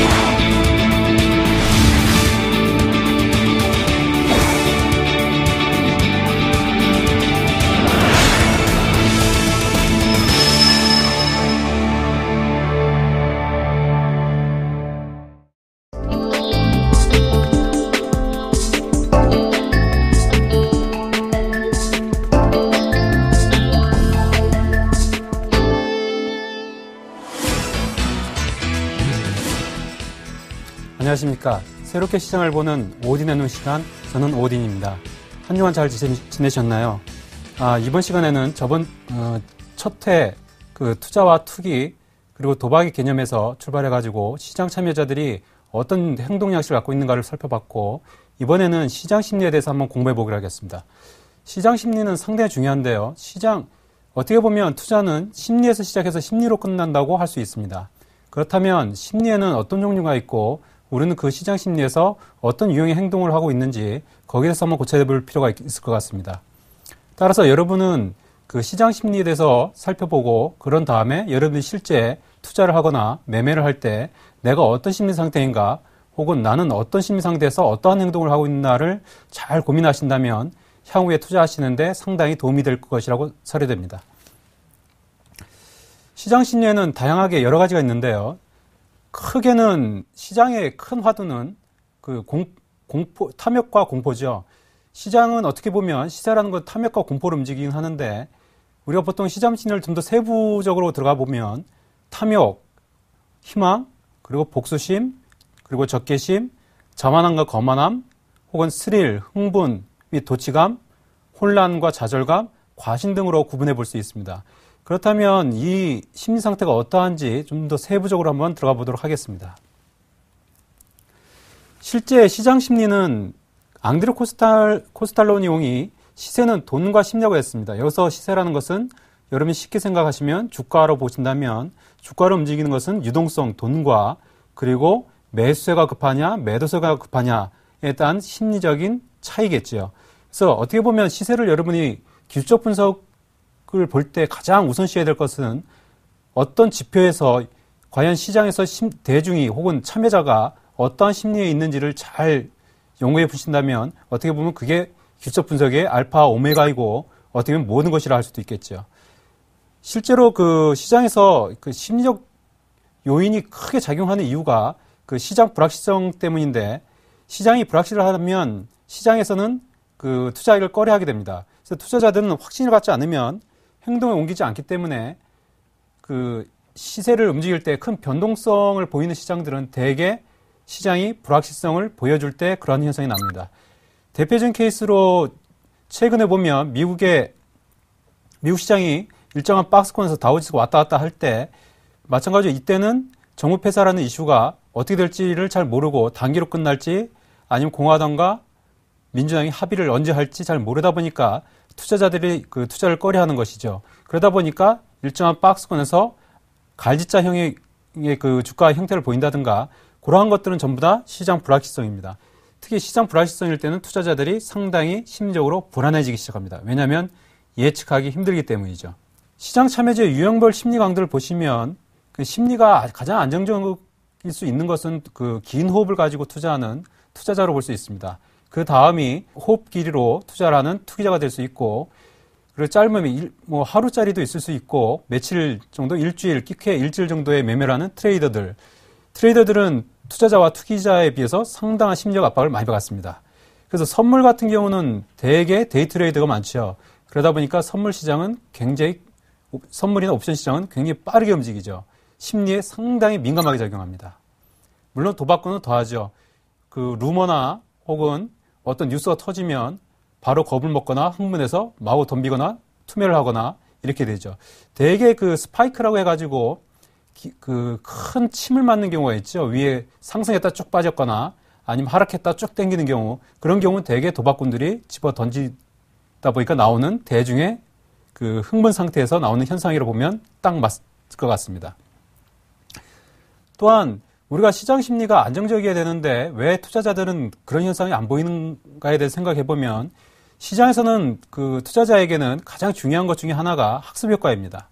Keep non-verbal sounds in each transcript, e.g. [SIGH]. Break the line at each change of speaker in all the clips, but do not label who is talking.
Thank you. 안녕하십니까. 새롭게 시장을 보는 오딘의 시간, 저는 오딘입니다. 한 주간 잘 지내셨나요? 아, 이번 시간에는 저번 어, 첫회 그 투자와 투기 그리고 도박의 개념에서 출발해 가지고 시장 참여자들이 어떤 행동 양식을 갖고 있는가를 살펴봤고 이번에는 시장 심리에 대해서 한번 공부해 보기로 하겠습니다. 시장 심리는 상당히 중요한데요. 시장 어떻게 보면 투자는 심리에서 시작해서 심리로 끝난다고 할 수 있습니다. 그렇다면 심리에는 어떤 종류가 있고 우리는 그 시장 심리에서 어떤 유형의 행동을 하고 있는지 거기에 서 한번 고쳐야 볼 필요가 있을 것 같습니다. 따라서 여러분은 그 시장 심리에 대해서 살펴보고 그런 다음에 여러분이 실제 투자를 하거나 매매를 할 때 내가 어떤 심리 상태인가 혹은 나는 어떤 심리 상태에서 어떠한 행동을 하고 있나를 잘 고민하신다면 향후에 투자하시는데 상당히 도움이 될 것이라고 설해됩니다. 시장 심리에는 다양하게 여러 가지가 있는데요. 크게는 시장의 큰 화두는 그 공, 공포, 탐욕과 공포죠. 시장은 어떻게 보면 시세라는 건 탐욕과 공포를 움직이긴 하는데 우리가 보통 시장 심을좀 더 세부적으로 들어가 보면 탐욕, 희망, 그리고 복수심, 그리고 적개심, 자만함과 거만함, 혹은 스릴, 흥분 및 도치감, 혼란과 좌절감, 과신 등으로 구분해 볼 수 있습니다. 그렇다면 이 심리 상태가 어떠한지 좀 더 세부적으로 한번 들어가 보도록 하겠습니다. 실제 시장 심리는 앙드레 코스탈, 코스탈로니용이 시세는 돈과 심리라고 했습니다. 여기서 시세라는 것은 여러분이 쉽게 생각하시면 주가로 보신다면 주가로 움직이는 것은 유동성, 돈과 그리고 매수세가 급하냐, 매도세가 급하냐에 대한 심리적인 차이겠죠 그래서 어떻게 보면 시세를 여러분이 기술적 분석 정책을 볼 때 가장 우선시해야 될 것은 어떤 지표에서 과연 시장에서 대중이 혹은 참여자가 어떠한 심리에 있는지를 잘 연구해 보신다면 어떻게 보면 그게 기적 분석의 알파 오메가이고 어떻게 보면 모든 것이라 할 수도 있겠죠. 실제로 그 시장에서 그 심리적 요인이 크게 작용하는 이유가 그 시장 불확실성 때문인데 시장이 불확실하면 시장에서는 그투자을 꺼려 하게 됩니다. 그래서 투자자들은 확신을 갖지 않으면 행동에 옮기지 않기 때문에 그 시세를 움직일 때 큰 변동성을 보이는 시장들은 대개 시장이 불확실성을 보여줄 때 그런 현상이 납니다. 대표적인 케이스로 최근에 보면 미국의 미국 시장이 일정한 박스권에서 다우지수가 왔다 갔다 할 때 마찬가지로 이때는 정부 폐사라는 이슈가 어떻게 될지를 잘 모르고 단기로 끝날지 아니면 공화당과 민주당이 합의를 언제 할지 잘 모르다 보니까 투자자들이 그 투자를 꺼려하는 것이죠. 그러다 보니까 일정한 박스권에서 갈지자형의 그 주가 형태를 보인다든가 그러한 것들은 전부 다 시장 불확실성입니다. 특히 시장 불확실성일 때는 투자자들이 상당히 심리적으로 불안해지기 시작합니다. 왜냐하면 예측하기 힘들기 때문이죠. 시장 참여제 유형별 심리 강도를 보시면 그 심리가 가장 안정적일 수 있는 것은 그 긴 호흡을 가지고 투자하는 투자자로 볼 수 있습니다. 그 다음이 호흡 길이로 투자를 하는 투기자가 될 수 있고 그리고 짧으면 일, 뭐 하루짜리도 있을 수 있고 며칠 정도 일주일 끼해 일주일 정도의 매매를 하는 트레이더들 트레이더들은 투자자와 투기자에 비해서 상당한 심리적 압박을 많이 받았습니다. 그래서 선물 같은 경우는 대개 데이트레이드가 많죠. 그러다 보니까 선물 시장은 굉장히 선물이나 옵션 시장은 굉장히 빠르게 움직이죠. 심리에 상당히 민감하게 작용합니다. 물론 도박권은 더하죠. 그 루머나 혹은 어떤 뉴스가 터지면 바로 겁을 먹거나 흥분해서 마구 덤비거나 투매를 하거나 이렇게 되죠. 대개 그 스파이크라고 해가지고 그 큰 침을 맞는 경우가 있죠. 위에 상승했다 쭉 빠졌거나 아니면 하락했다 쭉 당기는 경우 그런 경우는 대개 도박꾼들이 집어 던지다 보니까 나오는 대중의 그 흥분 상태에서 나오는 현상이라고 보면 딱 맞을 것 같습니다. 또한 우리가 시장 심리가 안정적이어야 되는데 왜 투자자들은 그런 현상이 안 보이는가에 대해 생각해 보면 시장에서는 그 투자자에게는 가장 중요한 것 중에 하나가 학습 효과입니다.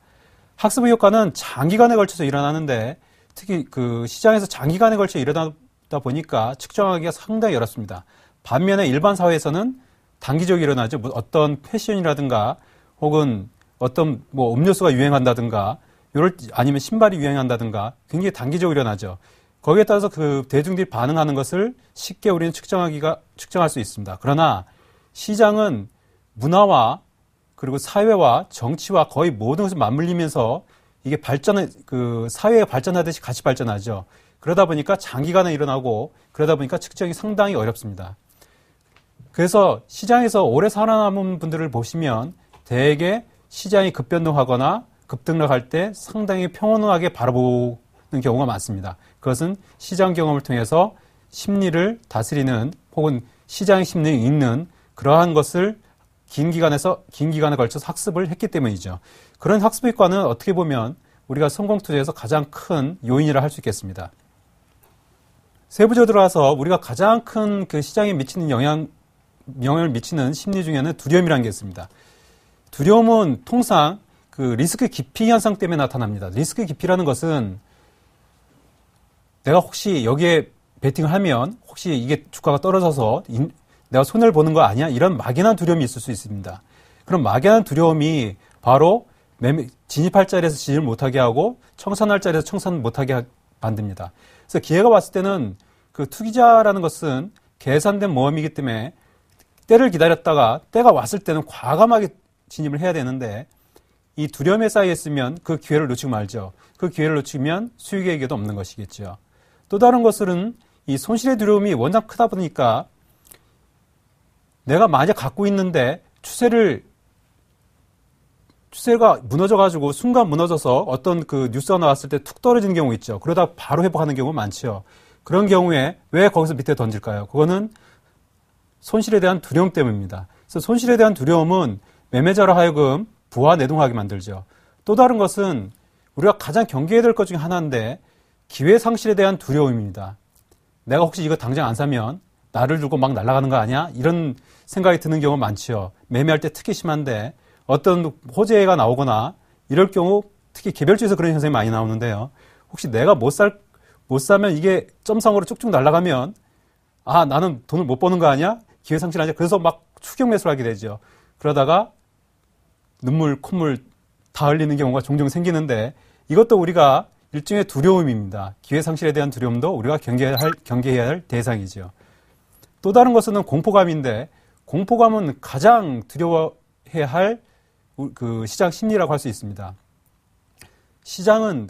학습 효과는 장기간에 걸쳐서 일어나는데 특히 그 시장에서 장기간에 걸쳐 일어나다 보니까 측정하기가 상당히 어렵습니다. 반면에 일반 사회에서는 단기적으로 일어나죠. 뭐 어떤 패션이라든가 혹은 어떤 뭐 음료수가 유행한다든가 요럴 아니면 신발이 유행한다든가 굉장히 단기적으로 일어나죠. 거기에 따라서 그 대중들이 반응하는 것을 쉽게 우리는 측정하기가 측정할 수 있습니다. 그러나 시장은 문화와 그리고 사회와 정치와 거의 모든 것을 맞물리면서 이게 발전 그 사회가 발전하듯이 같이 발전하죠. 그러다 보니까 장기간에 일어나고 그러다 보니까 측정이 상당히 어렵습니다. 그래서 시장에서 오래 살아남은 분들을 보시면 대개 시장이 급변동하거나 급등락할 때 상당히 평온하게 바라보는 경우가 많습니다. 그것은 시장 경험을 통해서 심리를 다스리는 혹은 시장 심리에 있는 그러한 것을 긴 기간에서 긴 기간에 걸쳐서 학습을 했기 때문이죠. 그런 학습 효과는 어떻게 보면 우리가 성공 투자에서 가장 큰 요인이라 할 수 있겠습니다. 세부적으로 들어와서 우리가 가장 큰 그 시장에 미치는 영향 영향을 미치는 심리 중에는 두려움이라는 게 있습니다. 두려움은 통상 그 리스크 기피 현상 때문에 나타납니다. 리스크 기피라는 것은 내가 혹시 여기에 베팅을 하면 혹시 이게 주가가 떨어져서 인, 내가 손해를 보는 거 아니야? 이런 막연한 두려움이 있을 수 있습니다. 그럼 막연한 두려움이 바로 매매, 진입할 자리에서 진입 을 못하게 하고 청산할 자리에서 청산 못하게 만듭니다. 그래서 기회가 왔을 때는 그 투기자라는 것은 계산된 모험이기 때문에 때를 기다렸다가 때가 왔을 때는 과감하게 진입을 해야 되는데 이 두려움에 쌓여 있으면 그 기회를 놓치고 말죠. 그 기회를 놓치면 수익에게도 없는 것이겠죠. 또 다른 것은 이 손실의 두려움이 워낙 크다 보니까 내가 만약 갖고 있는데 추세를 추세가 무너져가지고 순간 무너져서 어떤 그 뉴스가 나왔을 때 툭 떨어지는 경우 있죠. 그러다 바로 회복하는 경우 많죠 그런 경우에 왜 거기서 밑에 던질까요? 그거는 손실에 대한 두려움 때문입니다. 그래서 손실에 대한 두려움은 매매자로 하여금 부하 내동하게 만들죠. 또 다른 것은 우리가 가장 경계해야 될 것 중에 하나인데 기회 상실에 대한 두려움입니다. 내가 혹시 이거 당장 안 사면 나를 두고 막 날아가는 거 아니야? 이런 생각이 드는 경우 많지요. 매매할 때 특히 심한데 어떤 호재가 나오거나 이럴 경우 특히 개별주에서 그런 현상이 많이 나오는데요. 혹시 내가 못 살, 못 사면 이게 점상으로 쭉쭉 날아가면 아, 나는 돈을 못 버는 거 아니야? 기회 상실 아니야? 그래서 막 추격 매수를 하게 되죠. 그러다가 눈물, 콧물 다 흘리는 경우가 종종 생기는데 이것도 우리가 일종의 두려움입니다. 기회 상실에 대한 두려움도 우리가 경계해야 할, 경계해야 할 대상이죠. 또 다른 것은 공포감인데 공포감은 가장 두려워해야 할그 시장 심리라고 할 수 있습니다. 시장은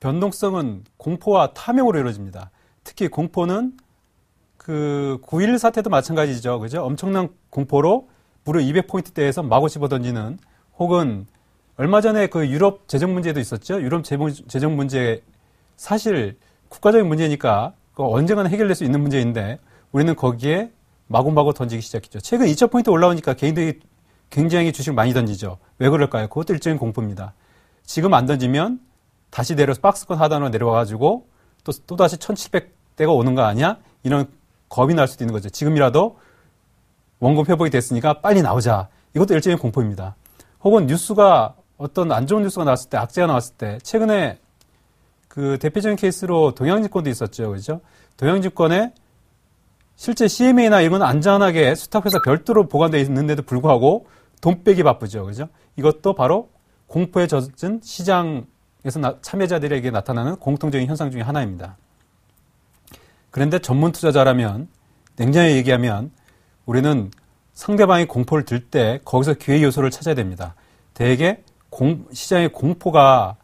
변동성은 공포와 탐욕으로 이루어집니다. 특히 공포는 그 9.11 사태도 마찬가지죠. 그죠? 엄청난 공포로 무려 200포인트대에서 마구 집어던지는 혹은 얼마 전에 그 유럽 재정 문제도 있었죠. 유럽 재정 문제 사실 국가적인 문제니까 그 언젠가는 해결될 수 있는 문제인데 우리는 거기에 마구마구 던지기 시작했죠. 최근 2,000포인트 올라오니까 개인들이 굉장히 주식 많이 던지죠. 왜 그럴까요? 그것도 일종의 공포입니다. 지금 안 던지면 다시 내려서 박스권 하단으로 내려와가지고 또, 또다시 1,700대가 오는 거 아니야? 이런 겁이 날 수도 있는 거죠. 지금이라도 원금 회복이 됐으니까 빨리 나오자. 이것도 일종의 공포입니다. 혹은 뉴스가 어떤 안 좋은 뉴스가 나왔을 때 악재가 나왔을 때 최근에 그 대표적인 케이스로 동양증권도 있었죠. 그죠? 동양증권에 실제 CMA나 이건 안전하게 수탁회사 별도로 보관되어 있는데도 불구하고 돈 빼기 바쁘죠. 그죠? 이것도 바로 공포에 젖은 시장에서 참여자들에게 나타나는 공통적인 현상 중의 하나입니다. 그런데 전문 투자자라면 냉정히 얘기하면 우리는 상대방이 공포를 들 때 거기서 기회 요소를 찾아야 됩니다. 대개 공, 시장의 공포가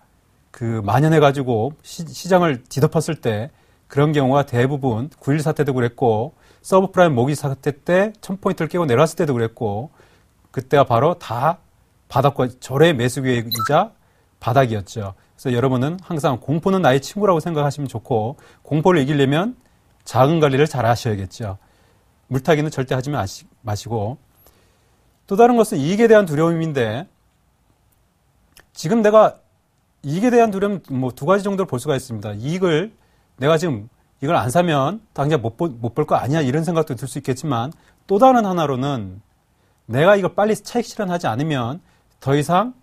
그 만연해 가지고 시장을 뒤덮었을 때 그런 경우가 대부분 9.1 사태도 그랬고 서브프라임 모기 사태 때 1000포인트를 깨고 내려왔을 때도 그랬고 그때가 바로 다 바닥과 절의 매수 기회이자 바닥이었죠. 그래서 여러분은 항상 공포는 나의 친구라고 생각하시면 좋고 공포를 이기려면 작은 관리를 잘 하셔야겠죠. 물타기는 절대 하지 마시고 또 다른 것은 이익에 대한 두려움인데 지금 내가 이익에 대한 두려움 뭐 두 가지 정도를 볼 수가 있습니다. 이익을 내가 지금 이걸 안 사면 당장 못 볼 거 아니야 이런 생각도 들 수 있겠지만 또 다른 하나로는 내가 이걸 빨리 차익 실현하지 않으면 더 이상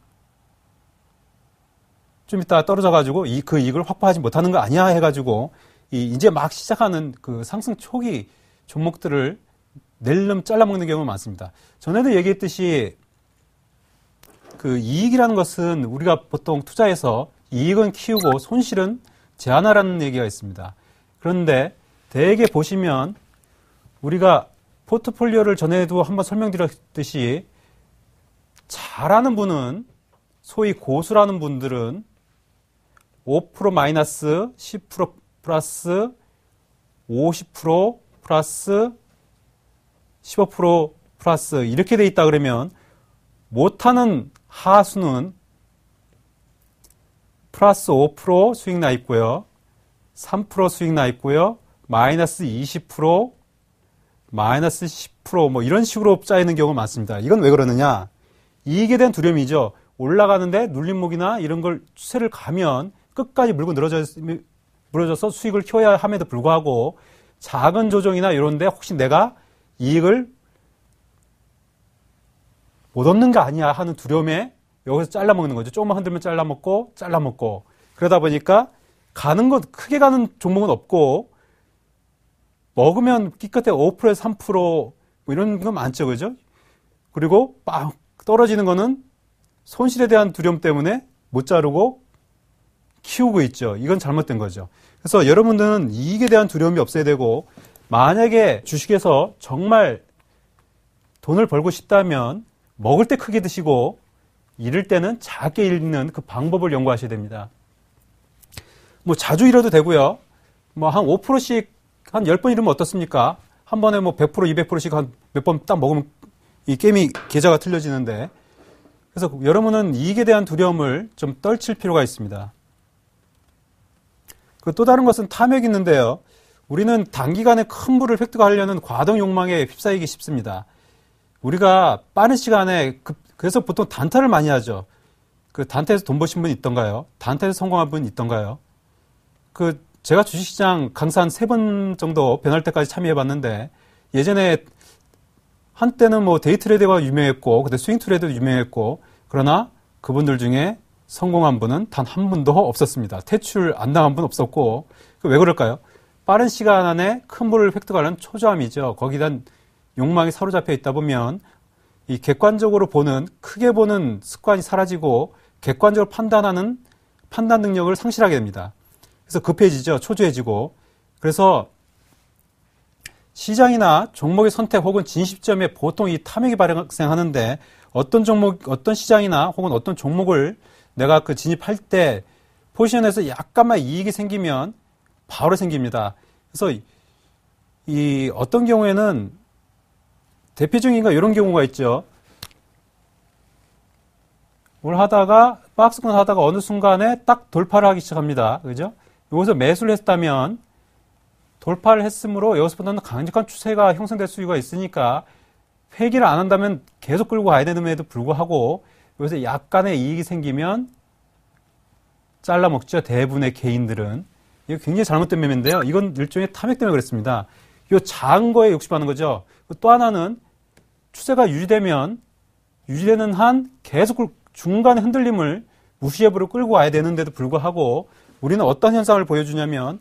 좀 이따 가 떨어져 가지고 이 그 이익을 확보하지 못하는 거 아니야 해 가지고 이 이제 막 시작하는 그 상승 초기 종목들을 낼름 잘라먹는 경우가 많습니다. 전에도 얘기했듯이 그 이익이라는 것은 우리가 보통 투자해서 이익은 키우고 손실은 제한하라는 얘기가 있습니다. 그런데 대개 보시면 우리가 포트폴리오를 전에도 한번 설명드렸듯이 잘하는 분은 소위 고수라는 분들은 5% 마이너스 10% 플러스 50% 플러스 15% 플러스 이렇게 돼 있다 그러면 못하는 하수는 플러스 5% 수익 나 있고요. 3% 수익 나 있고요. 마이너스 20%, 마이너스 10%뭐 이런 식으로 짜이는 경우가 많습니다. 이건 왜 그러느냐? 이익에 대한 두려움이죠. 올라가는데 눌림목이나 이런 걸 추세를 가면 끝까지 물고 늘어져, 물어져서 수익을 키워야 함에도 불구하고 작은 조정이나 이런데 혹시 내가 이익을 못 얻는 거 아니야 하는 두려움에 여기서 잘라먹는 거죠. 조금만 흔들면 잘라먹고 잘라먹고 그러다 보니까 가는 것 크게 가는 종목은 없고 먹으면 끼끗해 5%에서 3%뭐 이런 건 많죠, 그죠? 그리고 빵 떨어지는 거는 손실에 대한 두려움 때문에 못 자르고 키우고 있죠. 이건 잘못된 거죠. 그래서 여러분들은 이익에 대한 두려움이 없어야 되고 만약에 주식에서 정말 돈을 벌고 싶다면 먹을 때 크게 드시고 잃을 때는 작게 잃는그 방법을 연구하셔야 됩니다. 뭐 자주 잃어도 되고요. 뭐 한 5%씩 한 10번 잃으면 어떻습니까? 한 번에 뭐 100%, 200%씩 한 몇 번 딱 먹으면 이 게임이 계좌가 틀려지는데 그래서 여러분은 이익에 대한 두려움을 좀 떨칠 필요가 있습니다. 그 또 다른 것은 탐욕이 있는데요. 우리는 단기간에 큰 부를 획득하려는 과동 욕망에 휩싸이기 쉽습니다. 우리가 빠른 시간에 그, 그래서 보통 단타를 많이 하죠. 그 단타에서 돈 버신 분 있던가요? 단타에서 성공한 분 있던가요? 그 제가 주식시장 강사 한 세 번 정도 변할 때까지 참여해 봤는데 예전에 한때는 뭐데이트레드가 유명했고 그때 스윙트레드도 유명했고 그러나 그분들 중에 성공한 분은 단 한 분도 없었습니다. 퇴출 안 당한 분 없었고 그 왜 그럴까요? 빠른 시간 안에 큰 부를 획득하는 초조함이죠. 거기에 욕망이 사로잡혀 있다 보면 이 객관적으로 보는 크게 보는 습관이 사라지고 객관적으로 판단하는 판단 능력을 상실하게 됩니다. 그래서 급해지죠. 초조해지고. 그래서 시장이나 종목의 선택 혹은 진시점에 보통 이 탐욕이 발생하는데 어떤 종목, 어떤 시장이나 혹은 어떤 종목을 내가 그 진입할 때 포지션에서 약간만 이익이 생기면 바로 생깁니다. 그래서 이 어떤 경우에는 대표적인 가 이런 경우가 있죠. 뭘 하다가 박스권 하다가 어느 순간에 딱 돌파를 하기 시작합니다. 그죠? 여기서 매수를 했다면 돌파를 했으므로 여기서보다는 강직한 추세가 형성될 수가 있으니까 회기를 안 한다면 계속 끌고 가야 되는데도 불구하고 여기서 약간의 이익이 생기면 잘라먹죠. 대부분의 개인들은. 이거 굉장히 잘못된 매매인데요. 이건 일종의 탐욕 때문에 그랬습니다. 이 작은 거에 욕심하는 거죠. 또 하나는 추세가 유지되면 유지되는 한 계속 그 중간에 흔들림을 무시해버려 끌고 와야 되는데도 불구하고 우리는 어떤 현상을 보여주냐면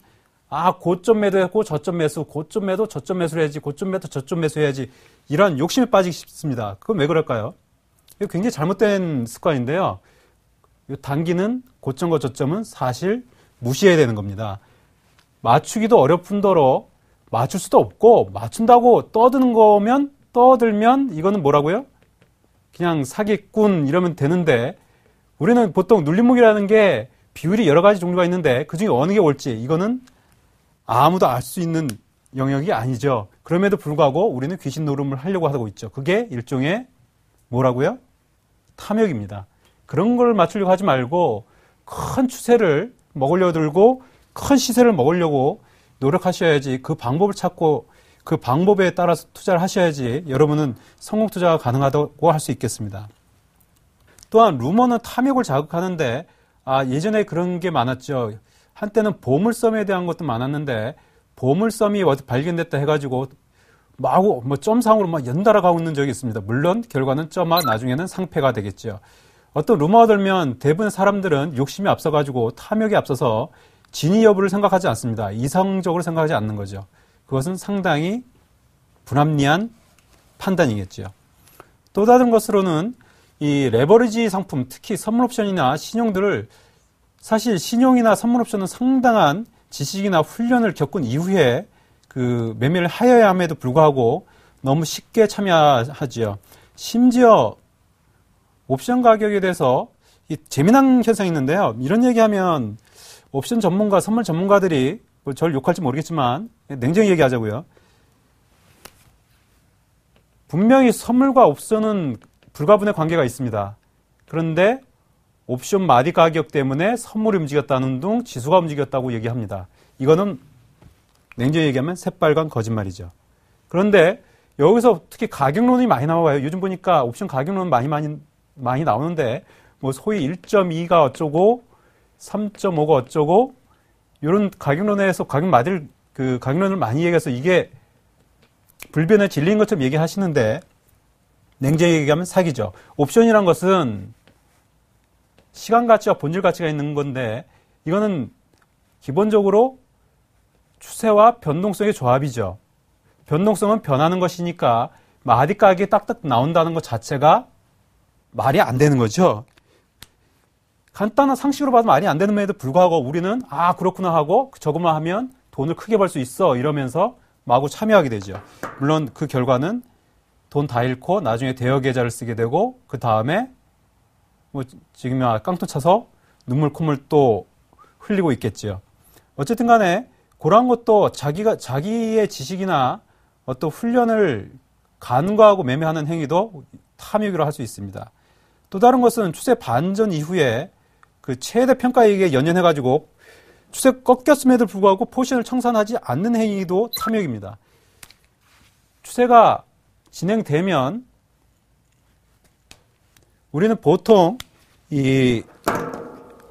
아 고점 매도했고 저점 매수 고점 매도 저점 매수를 해야지 고점 매도 저점 매수해야지 이런 욕심에 빠지기 쉽습니다. 그건 왜 그럴까요? 이 굉장히 잘못된 습관인데요. 단기는 고점과 저점은 사실 무시해야 되는 겁니다. 맞추기도 어렵은더러 맞출 수도 없고 맞춘다고 떠드는 거면 떠들면 이거는 뭐라고요? 그냥 사기꾼 이러면 되는데 우리는 보통 눌림목이라는 게 비율이 여러 가지 종류가 있는데 그중에 어느 게 옳지 이거는 아무도 알 수 있는 영역이 아니죠. 그럼에도 불구하고 우리는 귀신 노름을 하려고 하고 있죠. 그게 일종의 뭐라고요? 탐욕입니다. 그런 걸 맞추려고 하지 말고 큰 추세를 먹으려 들고 큰 시세를 먹으려고 노력하셔야지 그 방법을 찾고 그 방법에 따라서 투자를 하셔야지 여러분은 성공 투자가 가능하다고 할 수 있겠습니다. 또한 루머는 탐욕을 자극하는데 아, 예전에 그런 게 많았죠. 한때는 보물섬에 대한 것도 많았는데 보물섬이 어디 발견됐다 해가지고 마구 뭐 점상으로 막 연달아 가고 있는 적이 있습니다. 물론 결과는 점아 나중에는 상패가 되겠죠. 어떤 루머가 돌면 대부분 사람들은 욕심이 앞서가지고 탐욕이 앞서서 진위 여부를 생각하지 않습니다. 이성적으로 생각하지 않는 거죠. 그것은 상당히 불합리한 판단이겠죠또 다른 것으로는 이 레버리지 상품, 특히 선물 옵션이나 신용들을 사실 신용이나 선물 옵션은 상당한 지식이나 훈련을 겪은 이후에 그 매매를 하여야 함에도 불구하고 너무 쉽게 참여하지요. 심지어 옵션 가격에 대해서 이 재미난 현상이 있는데요. 이런 얘기하면 옵션 전문가, 선물 전문가들이 뭘절 뭐 욕할지 모르겠지만 냉정히 얘기하자고요. 분명히 선물과 옵션은 불가분의 관계가 있습니다. 그런데 옵션 마디 가격 때문에 선물이 움직였다는 둥 지수가 움직였다고 얘기합니다. 이거는 냉정히 얘기하면 새빨간 거짓말이죠. 그런데 여기서 특히 가격론이 많이 나와요. 요즘 보니까 옵션 가격론 많이 많이 많이 나오는데 뭐 소위 1.2가 어쩌고 3.5가 어쩌고 이런 가격론에서 가격 맞을 그 가격론을 많이 얘기해서 이게 불변에 질린 것처럼 얘기하시는데 냉정히 얘기하면 사기죠. 옵션이란 것은 시간 가치와 본질 가치가 있는 건데 이거는 기본적으로 추세와 변동성의 조합이죠. 변동성은 변하는 것이니까 마디 가격이 딱딱 나온다는 것 자체가 말이 안 되는 거죠. 간단한 상식으로 봐도 말이 안 되는 면에도 불구하고 우리는 아 그렇구나 하고 저것만 하면 돈을 크게 벌 수 있어 이러면서 마구 참여하게 되죠. 물론 그 결과는 돈 다 잃고 나중에 대여 계좌를 쓰게 되고 그 다음에 뭐 지금 이 깡통 차서 눈물 콧물 또 흘리고 있겠지요. 어쨌든 간에 그런 것도 자기가 자기의 지식이나 어떤 훈련을 간과하고 매매하는 행위도 탐욕이라 할수 있습니다. 또 다른 것은 추세 반전 이후에 그 최대 평가액에 연연해가지고 추세 꺾였음에도 불구하고 포션을 청산하지 않는 행위도 탐욕입니다. 추세가 진행되면 우리는 보통 이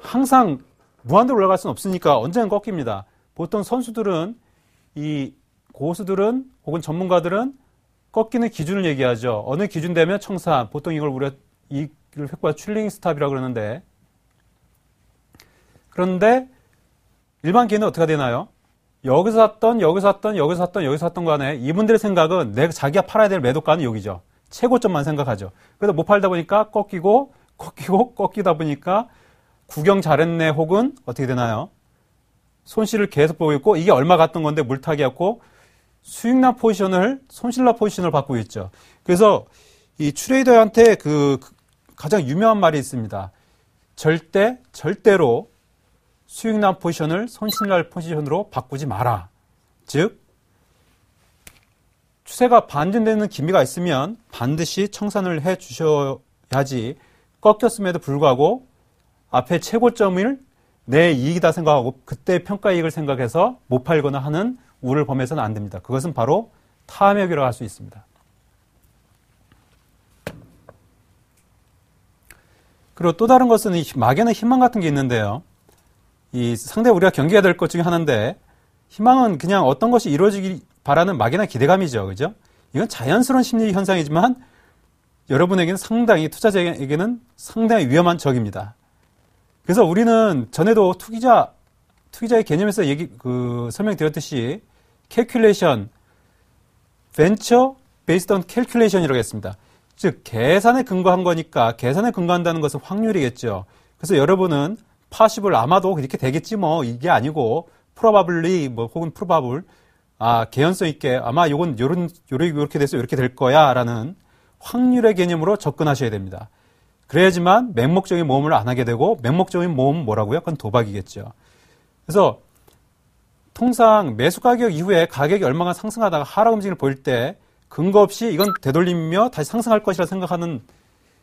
항상 무한대로 올라갈 수는 없으니까 언제는 꺾입니다. 보통 선수들은 이 고수들은 혹은 전문가들은 꺾이는 기준을 얘기하죠. 어느 기준 되면 청산. 보통 이걸 우리가 이걸 획과 출링 스탑이라고 그러는데 그런데 일반 기회는 어떻게 되나요? 여기서 샀던, 여기서 샀던, 여기서 샀던, 여기서 샀던 간에 이분들의 생각은 내가 자기가 팔아야 될 매도가는 여기죠. 최고점만 생각하죠. 그래서 못 팔다 보니까 꺾이고, 꺾이고, [LAUGHS] 꺾이다 보니까 구경 잘했네 혹은 어떻게 되나요? 손실을 계속 보고 있고 이게 얼마 갔던 건데 물타기였고 수익난 포지션을 손실난 포지션을 받고 있죠. 그래서 이 트레이더한테 그, 그 가장 유명한 말이 있습니다. 절대 절대로 수익난 포지션을 손실날 포지션으로 바꾸지 마라. 즉, 추세가 반전되는 기미가 있으면 반드시 청산을 해 주셔야지 꺾였음에도 불구하고 앞에 최고점을 내 이익이다 생각하고 그때 평가 이익을 생각해서 못 팔거나 하는 우를 범해서는 안 됩니다. 그것은 바로 탐욕이라고 할 수 있습니다. 그리고 또 다른 것은 막연한 희망 같은 게 있는데요. 이 상대 우리가 경계해야 될 것 중에 하나인데 희망은 그냥 어떤 것이 이루어지기 바라는 막연한 기대감이죠. 그죠? 이건 자연스러운 심리 현상이지만 여러분에게는 상당히 투자자에게는 상당히 위험한 적입니다. 그래서 우리는 전에도 투기자 투기자의 개념에서 얘기 그 설명드렸듯이 캘큘레이션 벤처 베이스드 온 캘큘레이션이라고 했습니다. 즉 계산에 근거한 거니까 계산에 근거한다는 것은 확률이겠죠. 그래서 여러분은 파시블 아마도 이렇게 되겠지 뭐 이게 아니고 프로바블리 뭐 혹은 프로바블 아 개연성 있게 아마 요건 요런 요렇게 요렇게 돼서 이렇게 될 거야라는 확률의 개념으로 접근하셔야 됩니다. 그래야지만 맹목적인 모험을 안 하게 되고 맹목적인 모험 뭐라고요? 그건 도박이겠죠. 그래서 통상 매수 가격 이후에 가격이 얼마나 상승하다가 하락 움직임을 보일 때 근거 없이 이건 되돌리며 다시 상승할 것이라 생각하는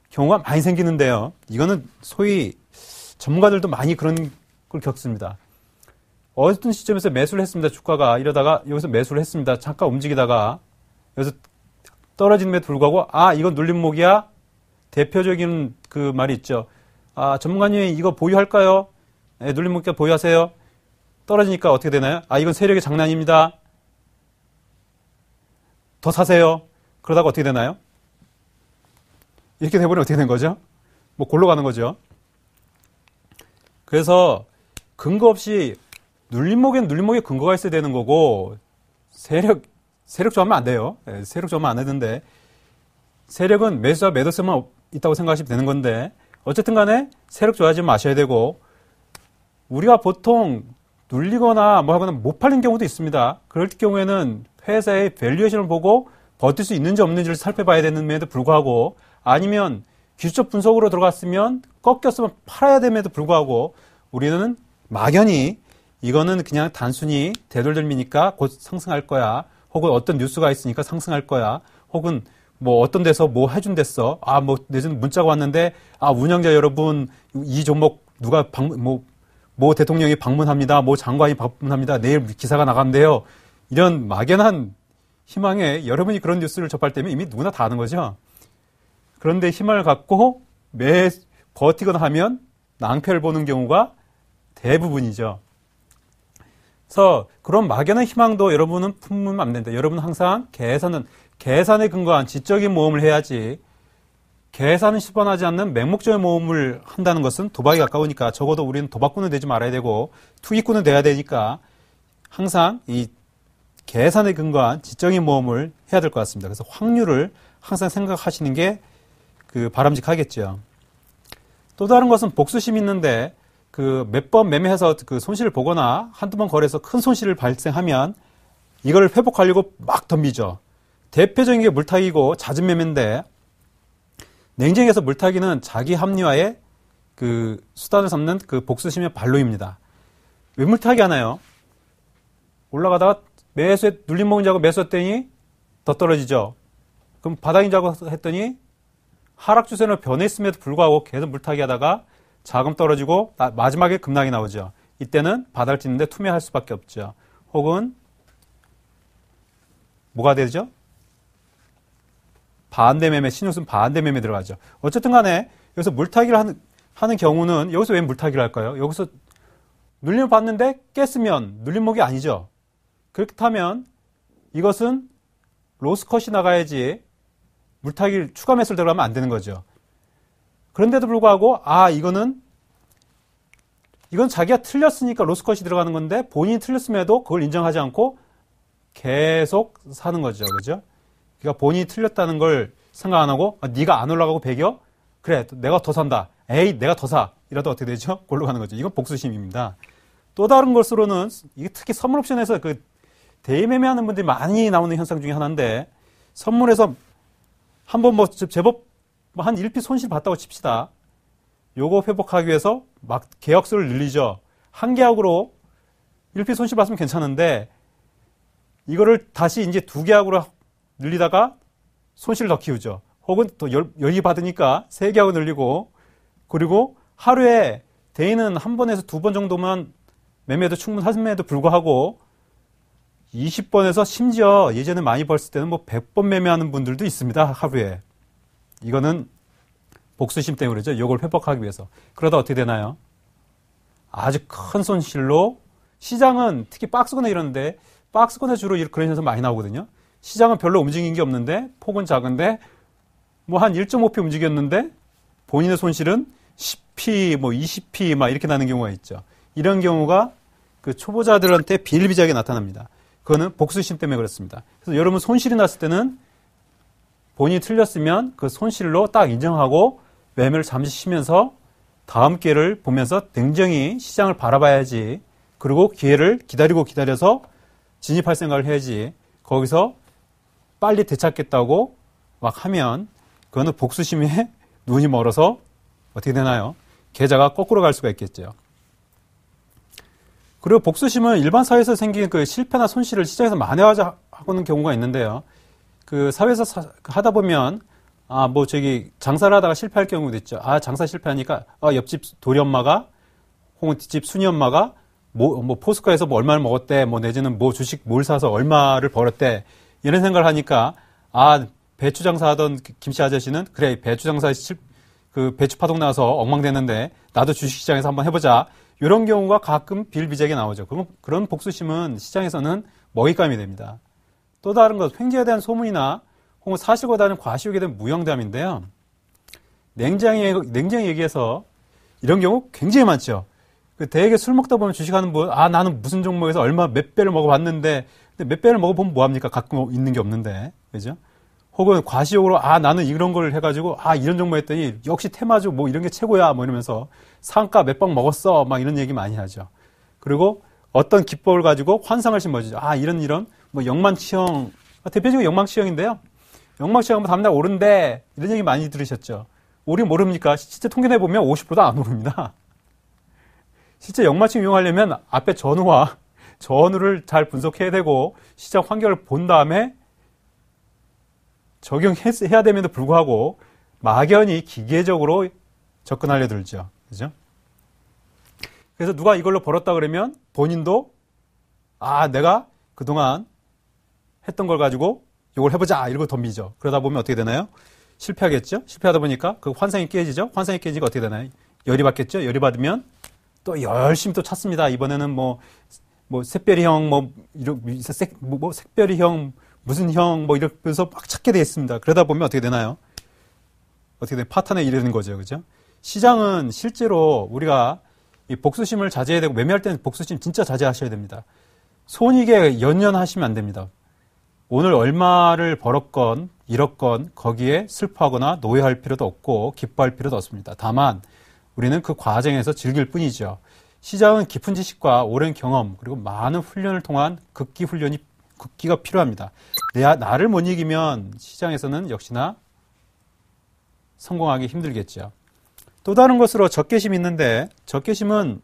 경우가 많이 생기는데요. 이거는 소위 전문가들도 많이 그런 걸 겪습니다. 어떤 시점에서 매수를 했습니다. 주가가 이러다가 여기서 매수를 했습니다. 잠깐 움직이다가 여기서 떨어짐에 불구하고 아 이건 눌림목이야 대표적인 그 말이 있죠. 아 전문가님 이거 보유할까요? 네, 눌림목이야 보유하세요. 떨어지니까 어떻게 되나요? 아 이건 세력의 장난입니다. 더 사세요. 그러다가 어떻게 되나요? 이렇게 돼버리면 어떻게 된 거죠? 뭐 골로 가는 거죠. 그래서 근거 없이 눌림목엔 눌림목에 근거가 있어야 되는 거고 세력 세력 좋아하면 안 돼요. 예, 세력 좋아하면 안 되는데 세력은 매수와 매도세만 있다고 생각하시면 되는 건데 어쨌든 간에 세력 좋아하지 마셔야 되고 우리가 보통 눌리거나 뭐 하거나 못 팔린 경우도 있습니다. 그럴 경우에는 회사의 밸류에이션을 보고 버틸 수 있는지 없는지를 살펴봐야 되는 면에도 불구하고 아니면 기술적 분석으로 들어갔으면 꺾였으면 팔아야 됨에도 불구하고 우리는 막연히 이거는 그냥 단순히 대돌들미니까 곧 상승할 거야. 혹은 어떤 뉴스가 있으니까 상승할 거야. 혹은 뭐 어떤 데서 뭐 해준 댔어 아, 뭐 내지는 문자가 왔는데 아, 운영자 여러분 이 종목 누가 방문 뭐모 뭐 대통령이 방문합니다. 뭐 장관이 방문합니다. 내일 기사가 나간대요. 이런 막연한 희망에 여러분이 그런 뉴스를 접할 때면 이미 누구나 다 아는 거죠. 그런데 힘을 갖고 매 버티거나 하면 낭패를 보는 경우가 대부분이죠. 그래서 그런 막연한 희망도 여러분은 품으면 안 된다. 여러분은 항상 계산은 계산에 근거한 지적인 모험을 해야지 계산을 실현하지 않는 맹목적인 모험을 한다는 것은 도박에 가까우니까 적어도 우리는 도박꾼은 되지 말아야 되고 투기꾼은 돼야 되니까 항상 이 계산에 근거한 지적인 모험을 해야 될 것 같습니다. 그래서 확률을 항상 생각하시는 게그 바람직하겠죠. 또 다른 것은 복수심 이 있는데 그 몇 번 매매해서 그 손실을 보거나 한두 번 거래해서 큰 손실을 발생하면 이걸 회복하려고 막 덤비죠. 대표적인 게 물타기고 잦은 매매인데 냉정해서 물타기는 자기 합리화의 그 수단을 삼는 그 복수심의 발로입니다. 왜 물타기 하나요? 올라가다가 매수에 눌림 먹은 자고 매수했더니 더 떨어지죠. 그럼 바닥인 자고 했더니 하락 추세는 변했음에도 불구하고 계속 물타기 하다가 자금 떨어지고 마지막에 급락이 나오죠. 이때는 바닥을 찢는데 투매할 수밖에 없죠. 혹은 뭐가 되죠? 반대 매매, 신우순 반대 매매 들어가죠. 어쨌든 간에 여기서 물타기를 하는, 하는 경우는 여기서 왜 물타기를 할까요? 여기서 눌림을 받는데 깼으면 눌림목이 아니죠. 그렇다면 이것은 로스컷이 나가야지 물타기를 추가 매수를 들어가면 안 되는 거죠. 그런데도 불구하고 아 이거는 이건 자기가 틀렸으니까 로스컷이 들어가는 건데 본인이 틀렸음에도 그걸 인정하지 않고 계속 사는 거죠. 그죠? 그러니까 본인이 틀렸다는 걸 생각 안 하고 아, 네가 안 올라가고 배겨? 그래 내가 더 산다. 에이 내가 더 사. 이라도 어떻게 되죠? [LAUGHS] 골로 가는 거죠. 이건 복수심입니다. 또 다른 것으로는 이게 특히 선물 옵션에서 그 대매매하는 분들이 많이 나오는 현상 중에 하나인데 선물에서 한번 뭐 제법 뭐 한 1피 손실 봤다고 칩시다. 요거 회복하기 위해서 막 계약수를 늘리죠. 한 계약으로 1피 손실 봤으면 괜찮은데 이거를 다시 이제 두 계약으로 늘리다가 손실을 더 키우죠. 혹은 또 열, 기 받으니까 세개약을 늘리고 그리고 하루에 대인은 한 번에서 두 번 정도만 매매도 충분하심에도 불구하고 20번에서 심지어 예전에 많이 벌었을 때는 뭐 100번 매매하는 분들도 있습니다. 하루에. 이거는 복수심 때문에 그러죠. 이걸 회복하기 위해서. 그러다 어떻게 되나요? 아주 큰 손실로 시장은 특히 박스권에 이런데 박스권에 주로 그런 현상 많이 나오거든요. 시장은 별로 움직인 게 없는데 폭은 작은데 뭐 한 1.5p 움직였는데 본인의 손실은 10p 뭐2 0피막 이렇게 나는 경우가 있죠. 이런 경우가 그 초보자들한테 비일비재하게 나타납니다. 그거는 복수심 때문에 그렇습니다. 그래서 여러분 손실이 났을 때는 본인이 틀렸으면 그 손실로 딱 인정하고 매매를 잠시 쉬면서 다음 기회를 보면서 냉정히 시장을 바라봐야지. 그리고 기회를 기다리고 기다려서 진입할 생각을 해야지. 거기서 빨리 되찾겠다고 막 하면 그거는 복수심에 [LAUGHS] 눈이 멀어서 어떻게 되나요? 계좌가 거꾸로 갈 수가 있겠죠. 그리고 복수심은 일반 사회에서 생긴 그 실패나 손실을 시장에서 만회하자고는 하 경우가 있는데요. 그 사회에서 사, 그 하다 보면 아 뭐 저기 장사를 하다가 실패할 경우도 있죠. 아 장사 실패하니까 아, 옆집 도리 엄마가 혹은 뒷집 순이 엄마가 뭐, 뭐 포스코에서 뭐 얼마를 먹었대, 뭐 내지는 뭐 주식 뭘 사서 얼마를 벌었대 이런 생각을 하니까 아 배추 장사하던 그 김씨 아저씨는 그래 배추 장사 그 배추 파동 나서 엉망됐는데 나도 주식시장에서 한번 해보자 이런 경우가 가끔 비일비재하게 나오죠. 그럼 그런 복수심은 시장에서는 먹잇감이 됩니다. 또 다른 것, 횡재에 대한 소문이나 혹은 사실과 다른 과시욕에 대한 무용담인데요. 냉장에, 냉장 얘기해서 이런 경우 굉장히 많죠. 그 대개 술 먹다 보면 주식하는 분, 아, 나는 무슨 종목에서 얼마 몇 배를 먹어봤는데, 근데 몇 배를 먹어보면 뭐합니까? 가끔 있는 게 없는데. 그죠? 혹은 과시욕으로, 아, 나는 이런 걸 해가지고, 아, 이런 종목 했더니, 역시 테마주 뭐 이런 게 최고야. 뭐 이러면서 상가 몇 방 먹었어 막 이런 얘기 많이 하죠. 그리고 어떤 기법을 가지고 환상을 심어주죠. 아 이런 이런 뭐 영망치형 아, 대표적인 영망치형인데요. 영망치형 뭐 다음날 오른데 이런 얘기 많이 들으셨죠. 우리 모릅니까? 실제 통계해 보면 50%도 안 오릅니다. [LAUGHS] 실제 역마침 이용하려면 앞에 전후와 [LAUGHS] 전후를 잘 분석해야 되고 시장 환경을 본 다음에 적용해야 됨에도 불구하고 막연히 기계적으로 접근하려 들죠. 그죠? 그래서 누가 이걸로 벌었다 그러면 본인도 아, 내가 그동안 했던 걸 가지고 이걸 해보자. 이러고 덤비죠. 그러다 보면 어떻게 되나요? 실패하겠죠? 실패하다 보니까 그 환상이 깨지죠? 환상이 깨지니까 어떻게 되나요? 열이 받겠죠? 열이 받으면 또 열심히 또 찾습니다. 이번에는 뭐, 뭐, 샛별이형, 뭐, 이런, 색, 뭐, 뭐 색별이형, 무슨 형, 뭐, 이러면서 막 찾게 되어 있습니다. 그러다 보면 어떻게 되나요? 어떻게 되나요? 파탄에 이르는 거죠. 그죠? 시장은 실제로 우리가 복수심을 자제해야 되고 매매할 때는 복수심 진짜 자제하셔야 됩니다. 손익에 연연하시면 안 됩니다. 오늘 얼마를 벌었건 잃었건 거기에 슬퍼하거나 노예할 필요도 없고 기뻐할 필요도 없습니다. 다만 우리는 그 과정에서 즐길 뿐이죠. 시장은 깊은 지식과 오랜 경험 그리고 많은 훈련을 통한 극기 훈련이 극기가 필요합니다. 내가 나를 못 이기면 시장에서는 역시나 성공하기 힘들겠죠. 또 다른 것으로 적개심이 있는데 적개심은